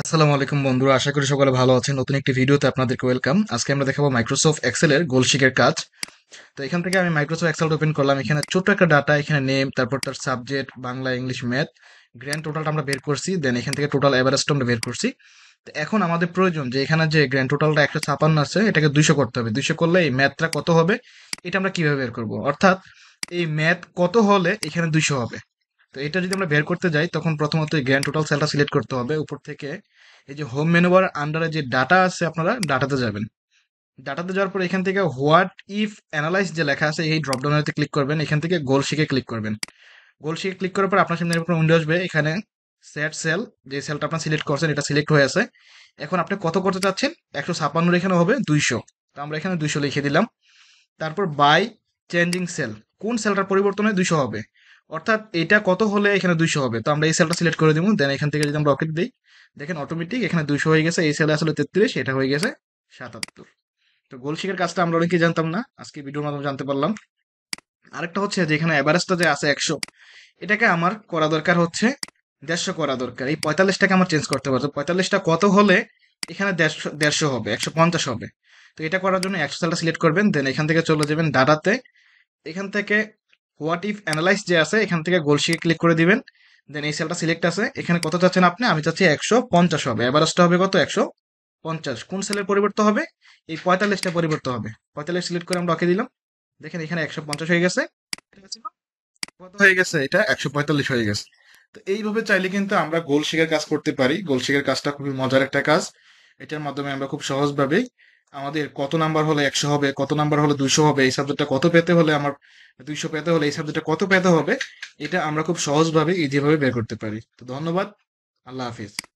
আসসালামু আলাইকুম বন্ধুরা আশা করি সকলে ভালো আছেন নতুন একটি ভিডিওতে আপনাদেরকে ওয়েলকাম আজকে আমরা দেখাবো মাইক্রোসফট এক্সেলের গোলশিকের কাজ তো এখান থেকে আমি মাইক্রোসফট এক্সেল ওপেন করলাম এখানে ছোট একটা ডাটা এখানে নেম তারপর তার subject Bangla English math grand টোটালটা আমরা বের করছি দেন এখান থেকে টোটাল অ্যাভারেস্ট আমরা বের করছি তো এখন আমাদের প্রয়োজন যে এখানে যে গ্র্যান্ড টোটালটা একশো ছাপান্ন আছে এটাকে দুইশো করতে হবে দুইশো করলে এই ম্যাথটা কত হবে এটা আমরা কিভাবে বের করব অর্থাৎ এই ম্যাথ কত হলে এখানে দুইশো হবে তো এটা যদি আমরা বের করতে যাই তখন প্রথমত গ্র্যান্ড টোটাল সেলটা সিলেক্ট করতে হবে উপর থেকে এই যে হোম মেনুবার আন্ডারে যে ডাটা আছে আপনারা ডাটাতে যাবেন ডাটাতে যাওয়ার পর এখান থেকে হোয়াট ইফ অ্যানালাইস যে লেখা আছে এই ড্রপডাউনতে ক্লিক করবেন এখান থেকে গোল শিখে ক্লিক করবেন গোল শিখে ক্লিক করার পর আপনার সামনে এরকম উইন্ডো আসবে এখানে সেট সেল যে সেলটা আপনার সিলেক্ট করছেন এটা সিলেক্ট হয়ে আছে এখন আপনি কত করতে চাচ্ছেন একশো ছাপ্পান্নর এখানে হবে দুইশো তো আমরা এখানে দুইশো লিখে দিলাম তারপর বাই চেঞ্জিং সেল কোন সেলটার পরিবর্তনে দুইশো হবে অর্থাৎ এটা কত হলে এখানে দুইশো হবে তো আমরা এই সেলটা সিলেক্ট করে দিব দেন এখান থেকে যদি আমরা অকেট দিই দেখেন অটোমেটিক এখানে দুইশো হয়ে গেছে এই সেলে আসলে তেত্রিশ এটা হয়ে গেছে সাতাত্তর তো গোলশিকের কাজটা আমরা অনেকেই জানতাম না আজকে ভিডিওর মাধ্যমে জানতে পারলাম আরেকটা হচ্ছে যে এখানে অ্যাভারেজটা যে আছে একশো এটাকে আমার করা দরকার হচ্ছে দেড়শো করা দরকার এই পঁয়তাল্লিশটাকে আমার চেঞ্জ করতে পারতো পঁয়তাল্লিশটা কত হলে এখানে দেড়শো দেড়শো হবে একশো পঞ্চাশ হবে তো এটা করার জন্য একশো সালটা সিলেক্ট করবেন দেন এখান থেকে চলে যাবেন ডাটাতে এখান থেকে হোয়াট ইফ অ্যানালাইজ যে আছে এখান থেকে গোল শিখে ক্লিক করে দিবেন দেন এই সেলটা সিলেক্ট আছে এখানে কত চাচ্ছেন আপনি আমি চাচ্ছি একশো পঞ্চাশ হবে অ্যাভারেজটা হবে কত একশো পঞ্চাশ কোন সেলের পরিবর্তন হবে এই পঁয়তাল্লিশটা পরিবর্তন হবে পঁয়তাল্লিশ সিলেক্ট করে আমরা ওকে দিলাম দেখেন এখানে একশো পঞ্চাশ হয়ে গেছে কত হয়ে গেছে এটা একশো পঁয়তাল্লিশ হয়ে গেছে তো এইভাবে চাইলে কিন্তু আমরা গোল শিখের কাজ করতে পারি গোল শিখের কাজটা খুবই মজার একটা কাজ এটার মাধ্যমে আমরা খুব সহজভাবেই আমাদের কত নাম্বার হলে একশো হবে কত নাম্বার হলে দুশো হবে এই সাবজেক্টটা কত পেতে হলে আমার দুইশো পেতে হলে এই সাবজেক্টটা কত পেতে হবে এটা আমরা খুব সহজভাবে যেভাবে বের করতে পারি তো ধন্যবাদ আল্লাহ হাফিজ